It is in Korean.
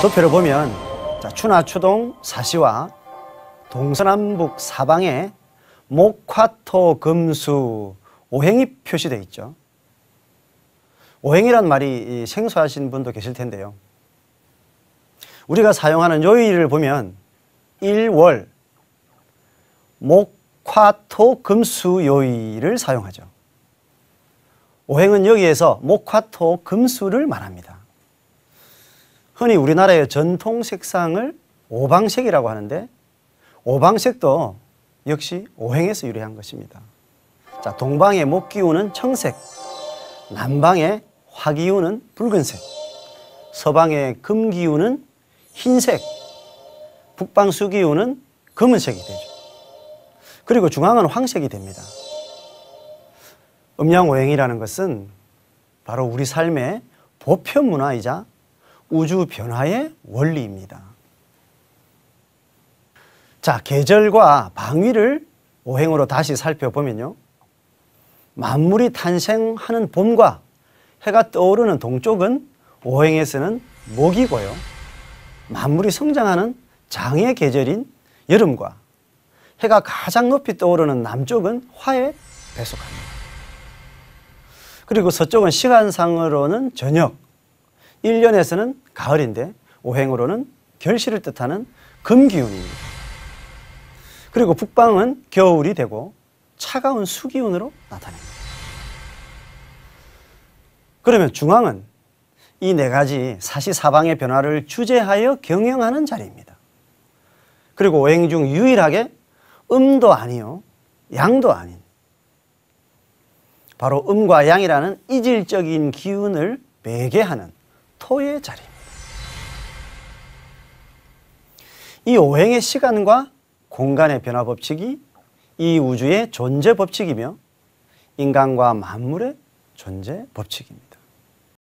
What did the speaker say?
도표를 보면 자, 추나 추동 사시와 동서남북 사방에 목화토 금수 오행이 표시되어 있죠. 오행이란 말이 생소하신 분도 계실 텐데요. 우리가 사용하는 요일을 보면 일월 목화토 금수 요일을 사용하죠. 오행은 여기에서 목화토 금수를 말합니다. 흔히 우리나라의 전통 색상을 오방색이라고 하는데 오방색도 역시 오행에서 유래한 것입니다. 자, 동방의 목기운은 청색, 남방의 화기운은 붉은색, 서방의 금기운은 흰색, 북방 수기운은 검은색이 되죠. 그리고 중앙은 황색이 됩니다. 음양오행이라는 것은 바로 우리 삶의 보편 문화이자 우주 변화의 원리입니다. 자, 계절과 방위를 오행으로 다시 살펴보면요. 만물이 탄생하는 봄과 해가 떠오르는 동쪽은 오행에서는 목이고요. 만물이 성장하는 장의 계절인 여름과 해가 가장 높이 떠오르는 남쪽은 화에 배속합니다. 그리고 서쪽은 시간상으로는 저녁, 1년에서는 가을인데 오행으로는 결실을 뜻하는 금기운입니다. 그리고 북방은 겨울이 되고 차가운 수기운으로 나타냅니다. 그러면 중앙은 이 네 가지 사시사방의 변화를 주제하여 경영하는 자리입니다. 그리고 오행 중 유일하게 음도 아니요 양도 아닌 바로 음과 양이라는 이질적인 기운을 매개하는 토의 자리이 오행의 시간과 공간의 변화 법칙이 이 우주의 존재 법칙이며 인간과 만물의 존재 법칙입니다.